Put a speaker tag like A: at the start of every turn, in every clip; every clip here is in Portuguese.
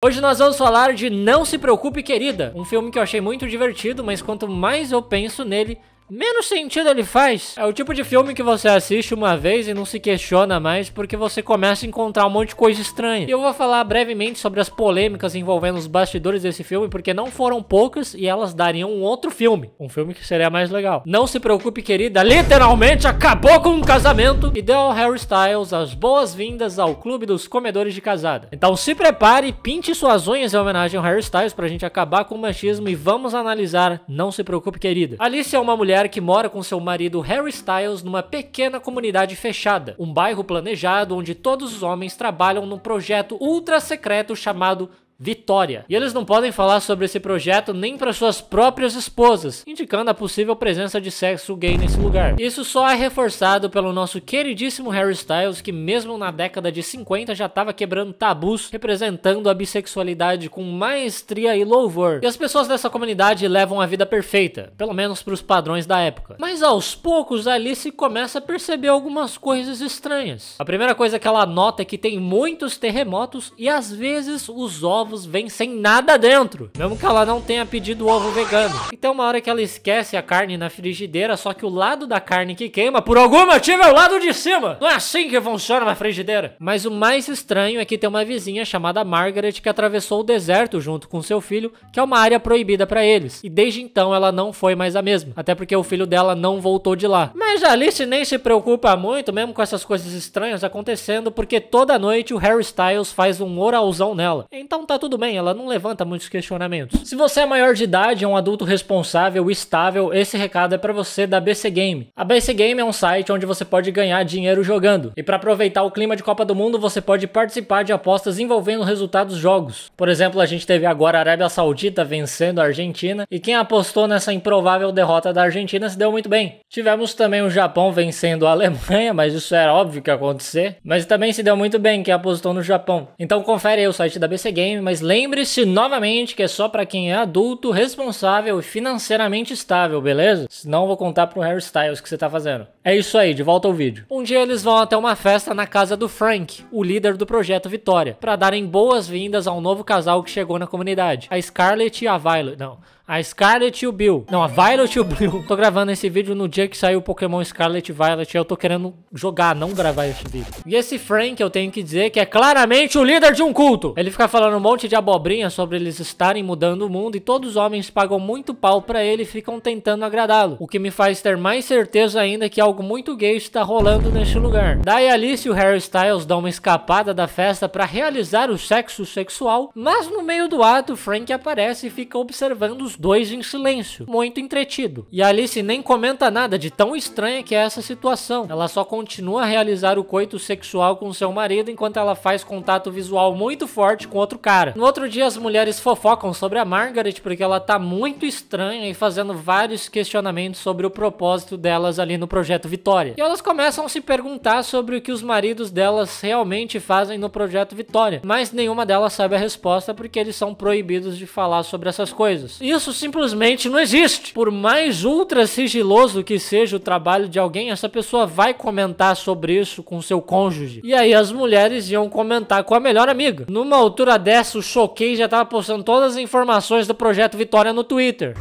A: Hoje nós vamos falar de Não Se Preocupe Querida, um filme que eu achei muito divertido, mas quanto mais eu penso nele, Menos sentido ele faz. É o tipo de filme que você assiste uma vez e não se questiona mais porque você começa a encontrar um monte de coisa estranha. E eu vou falar brevemente sobre as polêmicas envolvendo os bastidores desse filme porque não foram poucas e elas dariam um outro filme. Um filme que seria mais legal. Não se preocupe, querida, literalmente acabou com um casamento e deu ao Harry Styles as boas-vindas ao Clube dos Comedores de Casada. Então se prepare, pinte suas unhas em homenagem ao Harry Styles pra gente acabar com o machismo e vamos analisar Não Se Preocupe, Querida. Alice é uma mulher mulher que mora com seu marido Harry Styles numa pequena comunidade fechada, um bairro planejado onde todos os homens trabalham num projeto ultra secreto chamado Vitória. E eles não podem falar sobre esse projeto nem para suas próprias esposas, indicando a possível presença de sexo gay nesse lugar. Isso só é reforçado pelo nosso queridíssimo Harry Styles, que mesmo na década de 50 já estava quebrando tabus, representando a bissexualidade com maestria e louvor. E as pessoas dessa comunidade levam a vida perfeita, pelo menos para os padrões da época. Mas aos poucos Alice começa a perceber algumas coisas estranhas. A primeira coisa que ela nota é que tem muitos terremotos e às vezes os ovos ovos vem sem nada dentro, mesmo que ela não tenha pedido ovo vegano. Então uma hora que ela esquece a carne na frigideira, só que o lado da carne que queima, por algum motivo, é o lado de cima. Não é assim que funciona na frigideira. Mas o mais estranho é que tem uma vizinha chamada Margaret que atravessou o deserto junto com seu filho, que é uma área proibida para eles. E desde então ela não foi mais a mesma, até porque o filho dela não voltou de lá. Mas Alice nem se preocupa muito, mesmo com essas coisas estranhas acontecendo, porque toda noite o Harry Styles faz um oralzão nela. Então tá Tá tudo bem, ela não levanta muitos questionamentos. Se você é maior de idade, é um adulto responsável e estável, esse recado é para você da BC Game. A BC Game é um site onde você pode ganhar dinheiro jogando. E para aproveitar o clima de Copa do Mundo, você pode participar de apostas envolvendo resultados dos jogos. Por exemplo, a gente teve agora a Arábia Saudita vencendo a Argentina, e quem apostou nessa improvável derrota da Argentina se deu muito bem. Tivemos também o Japão vencendo a Alemanha, mas isso era óbvio que ia acontecer. Mas também se deu muito bem quem apostou no Japão. Então confere aí o site da BC Game, mas lembre-se novamente que é só para quem é adulto, responsável e financeiramente estável, beleza? Senão vou contar pro Harry Styles que você tá fazendo. É isso aí, de volta ao vídeo. Um dia eles vão até uma festa na casa do Frank, o líder do projeto Vitória, para darem boas-vindas ao novo casal que chegou na comunidade, a Scarlett e a Violet. Não a Scarlet e o Bill. Não, a Violet e o Bill. Tô gravando esse vídeo no dia que saiu o Pokémon Scarlet e Violet. Eu tô querendo jogar, não gravar esse vídeo. E esse Frank, eu tenho que dizer que é claramente o líder de um culto. Ele fica falando um monte de abobrinha sobre eles estarem mudando o mundo e todos os homens pagam muito pau pra ele e ficam tentando agradá-lo. O que me faz ter mais certeza ainda é que algo muito gay está rolando neste lugar. Daí Alice e o Harry Styles dão uma escapada da festa pra realizar o sexo sexual, mas no meio do ato, Frank aparece e fica observando os dois em silêncio, muito entretido. E Alice nem comenta nada de tão estranha que é essa situação. Ela só continua a realizar o coito sexual com seu marido enquanto ela faz contato visual muito forte com outro cara. No outro dia, as mulheres fofocam sobre a Margaret porque ela tá muito estranha e fazendo vários questionamentos sobre o propósito delas ali no projeto Vitória. E elas começam a se perguntar sobre o que os maridos delas realmente fazem no projeto Vitória, mas nenhuma delas sabe a resposta porque eles são proibidos de falar sobre essas coisas. Isso isso simplesmente não existe. Por mais ultra sigiloso que seja o trabalho de alguém, essa pessoa vai comentar sobre isso com seu cônjuge. E aí as mulheres iam comentar com a melhor amiga. Numa altura dessa, o Choquei já estava postando todas as informações do projeto Vitória no Twitter.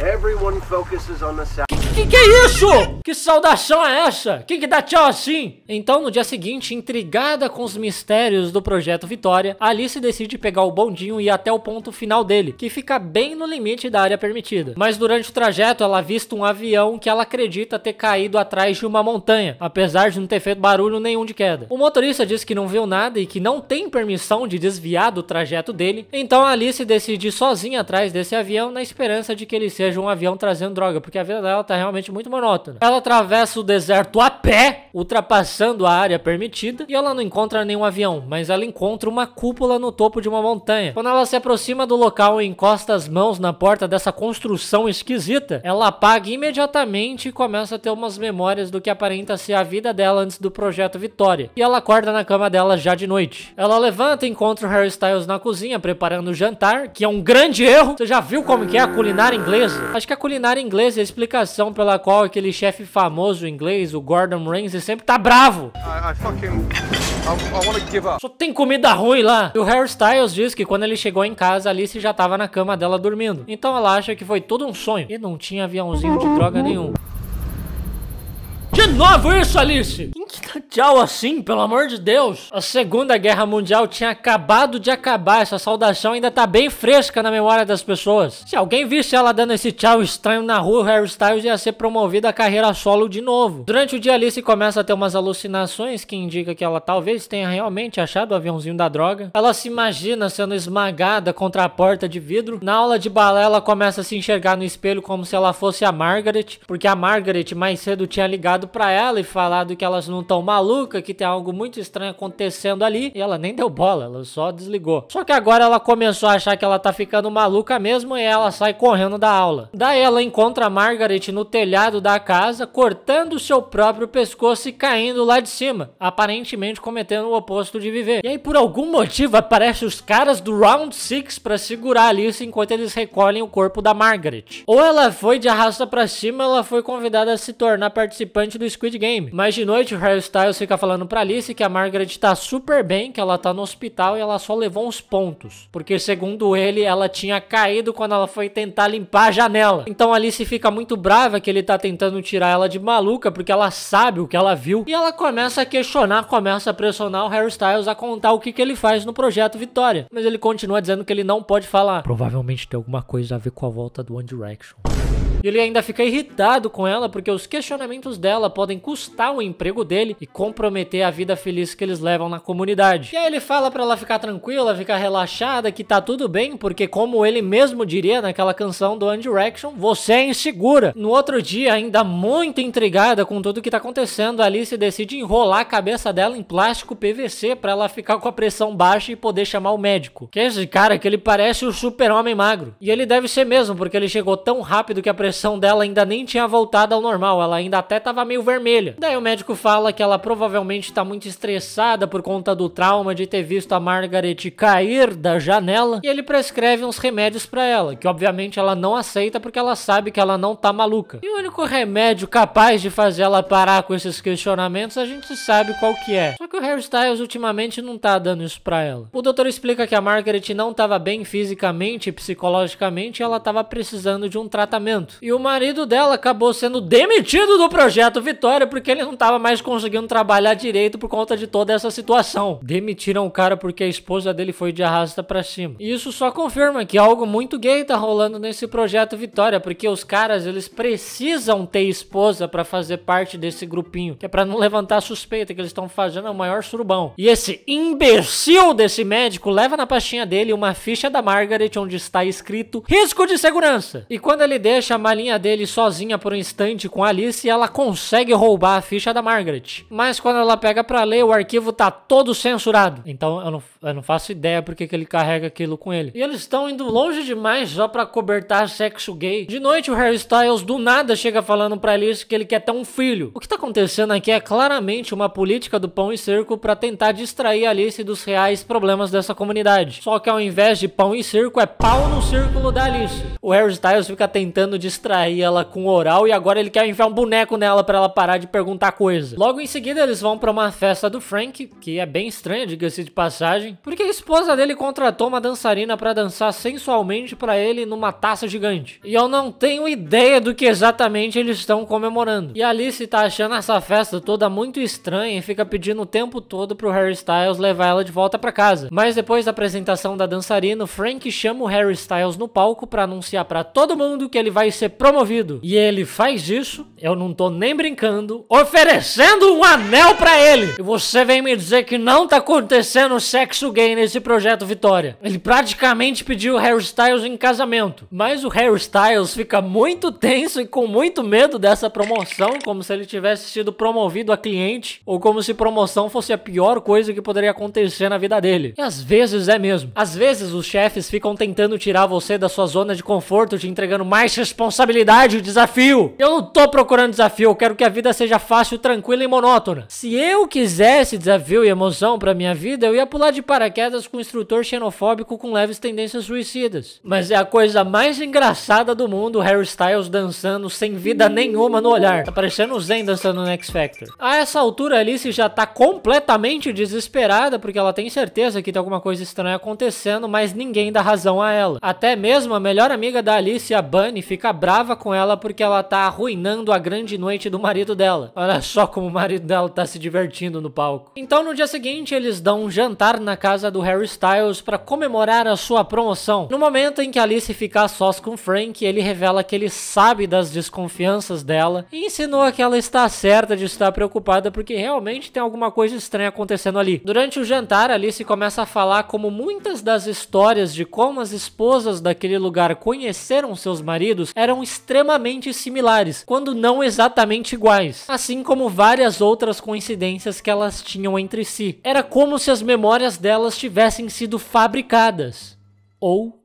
A: Everyone focuses on the que que é isso? Que saudação é essa? Quem que dá tchau assim? Então, no dia seguinte, intrigada com os mistérios do Projeto Vitória, Alice decide pegar o bondinho e ir até o ponto final dele, que fica bem no limite da área permitida. Mas durante o trajeto, ela avista um avião que ela acredita ter caído atrás de uma montanha, apesar de não ter feito barulho nenhum de queda. O motorista diz que não viu nada e que não tem permissão de desviar do trajeto dele, então Alice decide ir sozinha atrás desse avião na esperança de que ele seja um avião trazendo droga, porque a vida dela tá realmente muito monótona. Ela atravessa o deserto a pé, ultrapassando a área permitida, e ela não encontra nenhum avião, mas ela encontra uma cúpula no topo de uma montanha. Quando ela se aproxima do local e encosta as mãos na porta dessa construção esquisita, ela apaga imediatamente e começa a ter umas memórias do que aparenta ser a vida dela antes do projeto Vitória. E ela acorda na cama dela já de noite. Ela levanta e encontra o Harry Styles na cozinha preparando o jantar, que é um grande erro. Você já viu como que é a culinária inglesa? Acho que a culinária inglesa é a explicação pela qual aquele chefe famoso inglês, o Gordon Ramsay, sempre tá bravo. I, I fucking... I, Só tem comida ruim lá. E o Harry Styles diz que quando ele chegou em casa, Alice já tava na cama dela dormindo. Então ela acha que foi todo um sonho e não tinha aviãozinho de droga nenhum. De novo isso, Alice! Quem que tá tchau assim, pelo amor de Deus? A Segunda Guerra Mundial tinha acabado de acabar, essa saudação ainda tá bem fresca na memória das pessoas. Se alguém visse ela dando esse tchau estranho na rua, o Harry Styles ia ser promovido à carreira solo de novo. Durante o dia, Alice começa a ter umas alucinações que indica que ela talvez tenha realmente achado o aviãozinho da droga. Ela se imagina sendo esmagada contra a porta de vidro. Na aula de balé, ela começa a se enxergar no espelho como se ela fosse a Margaret, porque a Margaret mais cedo tinha ligado ligado para ela e falado que elas não estão malucas, que tem algo muito estranho acontecendo ali. E ela nem deu bola, ela só desligou. Só que agora ela começou a achar que ela tá ficando maluca mesmo e ela sai correndo da aula. Daí ela encontra Margaret no telhado da casa, cortando seu próprio pescoço e caindo lá de cima, aparentemente cometendo o oposto de viver. E aí por algum motivo aparecem os caras do Round 6 para segurar Alice enquanto eles recolhem o corpo da Margaret. Ou ela foi de arrasta para cima, ela foi convidada a se tornar participante do Squid Game. Mas de noite o Harry Styles fica falando pra Alice que a Margaret tá super bem, que ela tá no hospital e ela só levou uns pontos. Porque segundo ele, ela tinha caído quando ela foi tentar limpar a janela. Então Alice fica muito brava que ele tá tentando tirar ela de maluca porque ela sabe o que ela viu. E ela começa a questionar, começa a pressionar o Harry Styles a contar o que, que ele faz no projeto Vitória. Mas ele continua dizendo que ele não pode falar. Provavelmente tem alguma coisa a ver com a volta do One Direction. E ele ainda fica irritado com ela porque os questionamentos dela podem custar o emprego dele e comprometer a vida feliz que eles levam na comunidade. E aí ele fala para ela ficar tranquila, ficar relaxada, que tá tudo bem, porque como ele mesmo diria naquela canção do One Direction, você é insegura. No outro dia, ainda muito intrigada com tudo que tá acontecendo, Alice decide enrolar a cabeça dela em plástico PVC para ela ficar com a pressão baixa e poder chamar o médico. Que esse cara que ele parece o super-homem magro. E ele deve ser mesmo, porque ele chegou tão rápido que a pressão pressão dela ainda nem tinha voltado ao normal, ela ainda até tava meio vermelha. Daí o médico fala que ela provavelmente tá muito estressada por conta do trauma de ter visto a Margaret cair da janela e ele prescreve uns remédios para ela, que obviamente ela não aceita porque ela sabe que ela não tá maluca. E o único remédio capaz de fazer ela parar com esses questionamentos, a gente sabe qual que é. Só que o Harry Styles ultimamente não tá dando isso pra ela. O doutor explica que a Margaret não tava bem fisicamente e psicologicamente, e ela tava precisando de um tratamento. E o marido dela acabou sendo demitido do projeto Vitória porque ele não estava mais conseguindo trabalhar direito por conta de toda essa situação. Demitiram o cara porque a esposa dele foi de arrasta para cima. E isso só confirma que algo muito gay tá rolando nesse projeto Vitória, porque os caras eles precisam ter esposa para fazer parte desse grupinho, que é para não levantar suspeita que eles estão fazendo o maior surubão. E esse imbecil desse médico leva na pastinha dele uma ficha da Margaret onde está escrito risco de segurança. E quando ele deixa a malinha dele sozinha por um instante com Alice e ela consegue roubar a ficha da Margaret. Mas quando ela pega para ler, o arquivo tá todo censurado. Então eu não, eu não faço ideia porque que ele carrega aquilo com ele. E eles estão indo longe demais só para cobertar sexo gay. De noite, o Harry Styles do nada chega falando para Alice que ele quer ter um filho. O que tá acontecendo aqui é claramente uma política do pão e circo para tentar distrair Alice dos reais problemas dessa comunidade. Só que ao invés de pão e circo, é pau no círculo da Alice. O Harry Styles fica tentando distrair distrair ela com oral e agora ele quer enfiar um boneco nela para ela parar de perguntar coisa. Logo em seguida, eles vão para uma festa do Frank, que é bem estranha, diga-se de passagem, porque a esposa dele contratou uma dançarina para dançar sensualmente para ele numa taça gigante. E eu não tenho ideia do que exatamente eles estão comemorando. E Alice tá achando essa festa toda muito estranha e fica pedindo o tempo todo pro Harry Styles levar ela de volta para casa. Mas depois da apresentação da dançarina, Frank chama o Harry Styles no palco para anunciar para todo mundo que ele vai ser ser promovido. E ele faz isso, eu não tô nem brincando, oferecendo um anel para ele. E você vem me dizer que não tá acontecendo sexo gay nesse projeto Vitória. Ele praticamente pediu Harry Styles em casamento. Mas o Harry Styles fica muito tenso e com muito medo dessa promoção, como se ele tivesse sido promovido a cliente, ou como se promoção fosse a pior coisa que poderia acontecer na vida dele. E às vezes é mesmo. Às vezes os chefes ficam tentando tirar você da sua zona de conforto, te entregando mais responsabilidade responsabilidade e desafio. Eu não tô procurando desafio, eu quero que a vida seja fácil, tranquila e monótona. Se eu quisesse desafio e emoção pra minha vida, eu ia pular de paraquedas com um instrutor xenofóbico com leves tendências suicidas. Mas é a coisa mais engraçada do mundo, Harry Styles dançando sem vida nenhuma no olhar. Tá parecendo o Zen dançando no X Factor. A essa altura, Alice já tá completamente desesperada, porque ela tem certeza que tem alguma coisa estranha acontecendo, mas ninguém dá razão a ela. Até mesmo a melhor amiga da Alice, a Bunny, fica brava com ela porque ela tá arruinando a grande noite do marido dela. Olha só como o marido dela tá se divertindo no palco. Então no dia seguinte eles dão um jantar na casa do Harry Styles para comemorar a sua promoção. No momento em que Alice fica sós com Frank, ele revela que ele sabe das desconfianças dela e insinua que ela está certa de estar preocupada porque realmente tem alguma coisa estranha acontecendo ali. Durante o jantar, Alice começa a falar como muitas das histórias de como as esposas daquele lugar conheceram seus maridos eram eram extremamente similares, quando não exatamente iguais, assim como várias outras coincidências que elas tinham entre si. Era como se as memórias delas tivessem sido fabricadas ou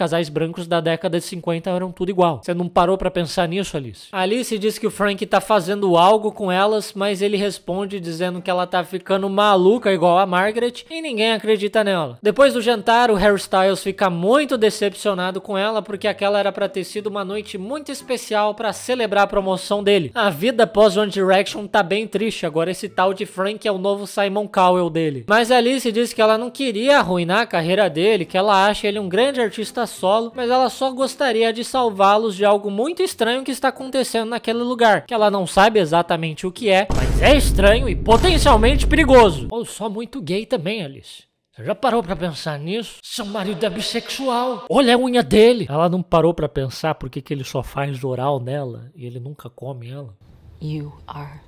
A: casais brancos da década de 50 eram tudo igual. Você não parou para pensar nisso, Alice? Alice diz que o Frank tá fazendo algo com elas, mas ele responde dizendo que ela tá ficando maluca igual a Margaret e ninguém acredita nela. Depois do jantar, o Harry Styles fica muito decepcionado com ela porque aquela era para ter sido uma noite muito especial para celebrar a promoção dele. A vida pós One Direction tá bem triste, agora esse tal de Frank é o novo Simon Cowell dele. Mas Alice diz que ela não queria arruinar a carreira dele, que ela acha ele um grande artista solo, mas ela só gostaria de salvá-los de algo muito estranho que está acontecendo naquele lugar, que ela não sabe exatamente o que é, mas é estranho e potencialmente perigoso. Ou só muito gay também, Alice. Você já parou para pensar nisso? Seu marido é bissexual. Olha a unha dele. Ela não parou para pensar por que ele só faz oral nela e ele nunca come ela. You are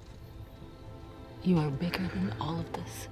A: You are bigger than all of this.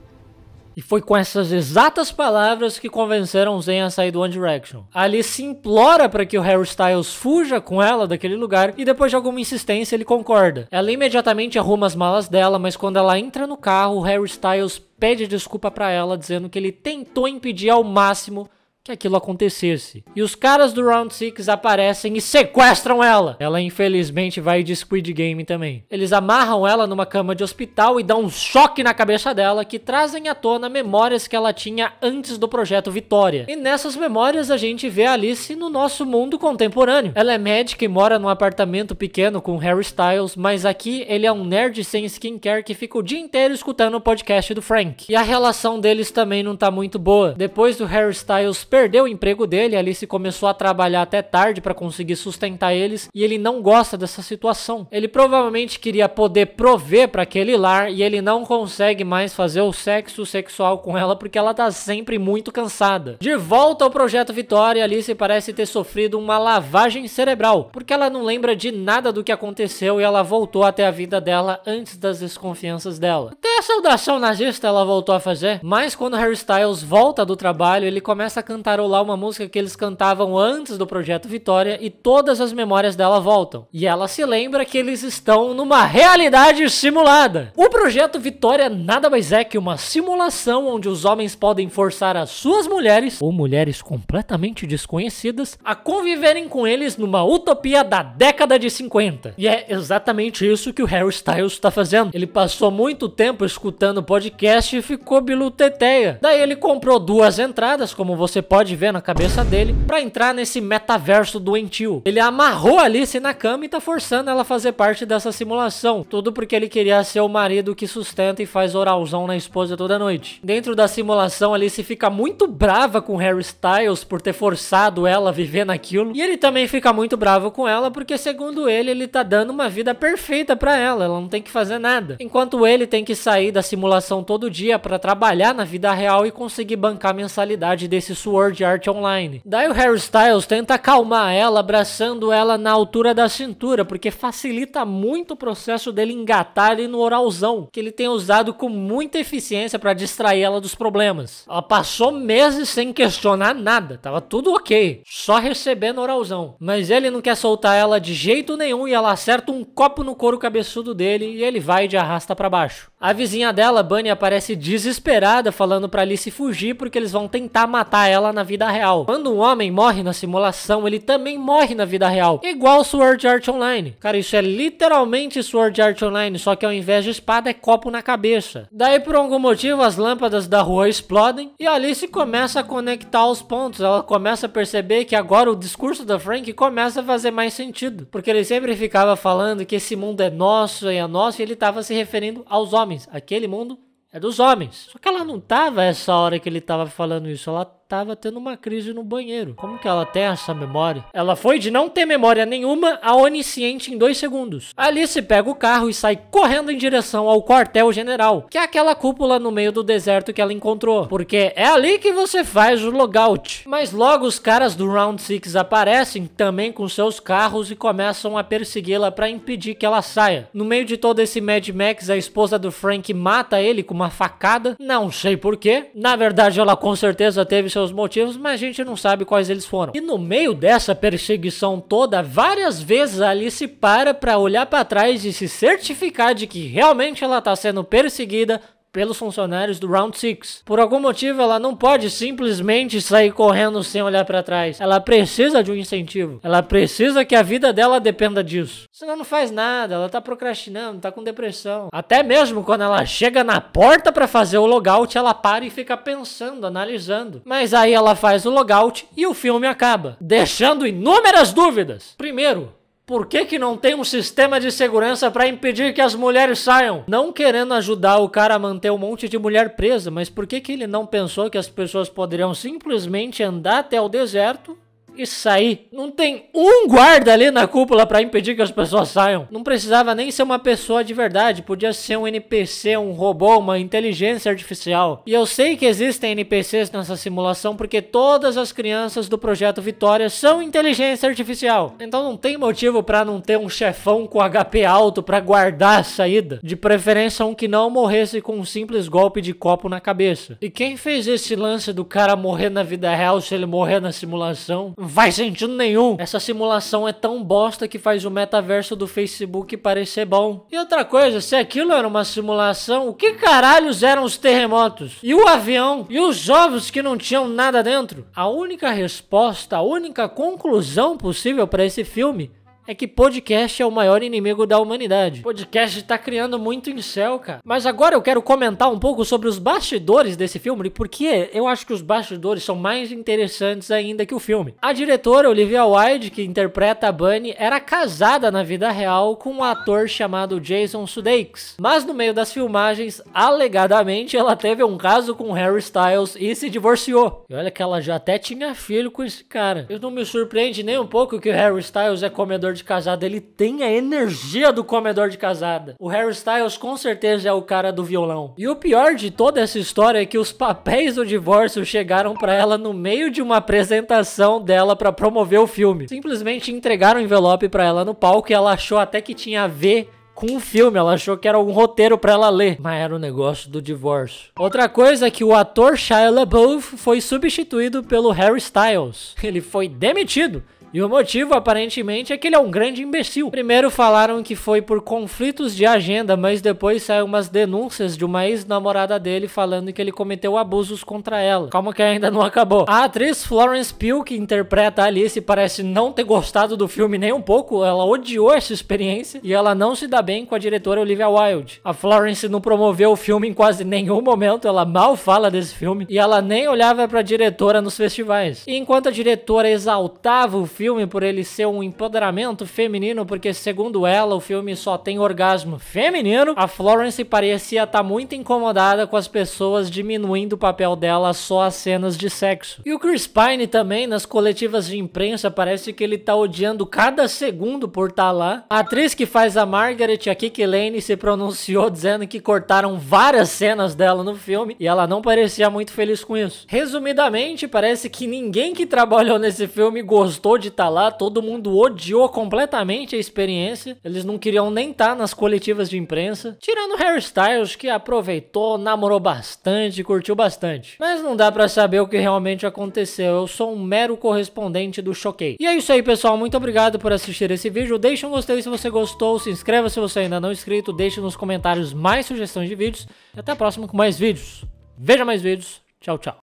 A: E foi com essas exatas palavras que convenceram Zayn a sair do One Direction. Alice implora para que o Harry Styles fuja com ela daquele lugar e depois de alguma insistência ele concorda. Ela imediatamente arruma as malas dela, mas quando ela entra no carro, o Harry Styles pede desculpa para ela, dizendo que ele tentou impedir ao máximo que aquilo acontecesse. E os caras do Round 6 aparecem e sequestram ela. Ela infelizmente vai de Squid Game também. Eles amarram ela numa cama de hospital e dão um choque na cabeça dela que trazem à tona memórias que ela tinha antes do projeto Vitória. E nessas memórias a gente vê a Alice no nosso mundo contemporâneo. Ela é médica e mora num apartamento pequeno com Harry Styles, mas aqui ele é um nerd sem skincare que fica o dia inteiro escutando o podcast do Frank. E a relação deles também não tá muito boa. Depois do Harry Styles perdeu o emprego dele, a Alice começou a trabalhar até tarde para conseguir sustentar eles e ele não gosta dessa situação. Ele provavelmente queria poder prover para aquele lar e ele não consegue mais fazer o sexo sexual com ela porque ela tá sempre muito cansada. De volta ao projeto Vitória, Alice parece ter sofrido uma lavagem cerebral, porque ela não lembra de nada do que aconteceu e ela voltou até a vida dela antes das desconfianças dela. Até a saudação nazista ela voltou a fazer, mas quando Harry Styles volta do trabalho, ele começa a cantar cantarolar uma música que eles cantavam antes do Projeto Vitória e todas as memórias dela voltam. E ela se lembra que eles estão numa realidade simulada. O Projeto Vitória nada mais é que uma simulação onde os homens podem forçar as suas mulheres, ou mulheres completamente desconhecidas, a conviverem com eles numa utopia da década de 50. E é exatamente isso que o Harry Styles está fazendo. Ele passou muito tempo escutando podcast e ficou biluteteia. Daí ele comprou duas entradas, como você pode ver na cabeça dele, para entrar nesse metaverso doentio. Ele amarrou Alice na cama e tá forçando ela a fazer parte dessa simulação. Tudo porque ele queria ser o marido que sustenta e faz oralzão na esposa toda noite. Dentro da simulação, Alice fica muito brava com Harry Styles por ter forçado ela a viver naquilo. E ele também fica muito bravo com ela porque, segundo ele, ele tá dando uma vida perfeita para ela. Ela não tem que fazer nada. Enquanto ele tem que sair da simulação todo dia para trabalhar na vida real e conseguir bancar a mensalidade desse suor World Art Online. Daí o Harry Styles tenta acalmar ela, abraçando ela na altura da cintura, porque facilita muito o processo dele engatar ali no oralzão, que ele tem usado com muita eficiência para distrair ela dos problemas. Ela passou meses sem questionar nada, tava tudo ok, só recebendo oralzão. Mas ele não quer soltar ela de jeito nenhum e ela acerta um copo no couro cabeçudo dele e ele vai de arrasta para baixo. A vizinha dela, Bunny, aparece desesperada falando para Alice fugir porque eles vão tentar matar ela na vida real. Quando um homem morre na simulação, ele também morre na vida real. Igual Sword Art Online. Cara, isso é literalmente Sword Art Online, só que ao invés de espada é copo na cabeça. Daí por algum motivo as lâmpadas da rua explodem e Alice começa a conectar os pontos. Ela começa a perceber que agora o discurso da Frank começa a fazer mais sentido. Porque ele sempre ficava falando que esse mundo é nosso e é nosso e ele estava se referindo aos homens. Aquele mundo é dos homens. Só que ela não tava essa hora que ele tava falando isso, ela tava tendo uma crise no banheiro. Como que ela tem essa memória? Ela foi de não ter memória nenhuma a onisciente em dois segundos. Alice pega o carro e sai correndo em direção ao quartel-general, que é aquela cúpula no meio do deserto que ela encontrou, porque é ali que você faz o logout. Mas logo os caras do Round 6 aparecem também com seus carros e começam a persegui-la para impedir que ela saia. No meio de todo esse Mad Max, a esposa do Frank mata ele com uma facada, não sei porquê. Na verdade, ela com certeza teve seu seus motivos, mas a gente não sabe quais eles foram. E no meio dessa perseguição toda, várias vezes a Alice para para olhar para trás e se certificar de que realmente ela está sendo perseguida pelos funcionários do Round 6. Por algum motivo, ela não pode simplesmente sair correndo sem olhar para trás. Ela precisa de um incentivo. Ela precisa que a vida dela dependa disso. Senão não faz nada, ela tá procrastinando, tá com depressão. Até mesmo quando ela chega na porta para fazer o logout, ela para e fica pensando, analisando. Mas aí ela faz o logout e o filme acaba, deixando inúmeras dúvidas. Primeiro, por que, que não tem um sistema de segurança para impedir que as mulheres saiam? Não querendo ajudar o cara a manter um monte de mulher presa, mas por que, que ele não pensou que as pessoas poderiam simplesmente andar até o deserto isso aí. Não tem um guarda ali na cúpula para impedir que as pessoas saiam. Não precisava nem ser uma pessoa de verdade. Podia ser um NPC, um robô, uma inteligência artificial. E eu sei que existem NPCs nessa simulação porque todas as crianças do projeto Vitória são inteligência artificial. Então não tem motivo para não ter um chefão com HP alto para guardar a saída. De preferência um que não morresse com um simples golpe de copo na cabeça. E quem fez esse lance do cara morrer na vida real se ele morrer na simulação? Vai sentido nenhum. Essa simulação é tão bosta que faz o metaverso do Facebook parecer bom. E outra coisa, se aquilo era uma simulação, o que caralhos eram os terremotos? E o avião? E os ovos que não tinham nada dentro? A única resposta, a única conclusão possível para esse filme é que podcast é o maior inimigo da humanidade. Podcast tá criando muito incel, cara. Mas agora eu quero comentar um pouco sobre os bastidores desse filme, porque eu acho que os bastidores são mais interessantes ainda que o filme. A diretora Olivia Wilde, que interpreta a Bunny, era casada na vida real com um ator chamado Jason Sudeikis. Mas no meio das filmagens, alegadamente, ela teve um caso com Harry Styles e se divorciou. E olha que ela já até tinha filho com esse cara. Eu não me surpreende nem um pouco que o Harry Styles é comedor de de casada, ele tem a energia do comedor de casada. O Harry Styles com certeza é o cara do violão. E o pior de toda essa história é que os papéis do divórcio chegaram para ela no meio de uma apresentação dela para promover o filme. Simplesmente entregaram o envelope para ela no palco e ela achou até que tinha a ver com o filme, ela achou que era algum roteiro para ela ler, mas era o um negócio do divórcio. Outra coisa é que o ator Shia LaBeouf foi substituído pelo Harry Styles. Ele foi demitido e o motivo, aparentemente, é que ele é um grande imbecil. Primeiro falaram que foi por conflitos de agenda, mas depois saem umas denúncias de uma ex-namorada dele falando que ele cometeu abusos contra ela. Calma que ainda não acabou. A atriz Florence Pugh, que interpreta Alice, parece não ter gostado do filme nem um pouco. Ela odiou essa experiência e ela não se dá bem com a diretora Olivia Wilde. A Florence não promoveu o filme em quase nenhum momento, ela mal fala desse filme e ela nem olhava pra diretora nos festivais. E enquanto a diretora exaltava o filme por ele ser um empoderamento feminino, porque segundo ela, o filme só tem orgasmo feminino, a Florence parecia estar tá muito incomodada com as pessoas diminuindo o papel dela só a cenas de sexo. E o Chris Pine também, nas coletivas de imprensa, parece que ele tá odiando cada segundo por estar tá lá. A atriz que faz a Margaret, a Kiki Lane, se pronunciou dizendo que cortaram várias cenas dela no filme e ela não parecia muito feliz com isso. Resumidamente, parece que ninguém que trabalhou nesse filme gostou de estar tá lá, todo mundo odiou completamente a experiência. Eles não queriam nem estar tá nas coletivas de imprensa. Tirando Harry Styles, que aproveitou, namorou bastante, curtiu bastante. Mas não dá para saber o que realmente aconteceu. Eu sou um mero correspondente do Choquei. E é isso aí, pessoal. Muito obrigado por assistir esse vídeo. Deixa um gostei se você gostou. Se inscreva se você ainda não é inscrito. Deixe nos comentários mais sugestões de vídeos. E até a próxima com mais vídeos. Veja mais vídeos. Tchau, tchau.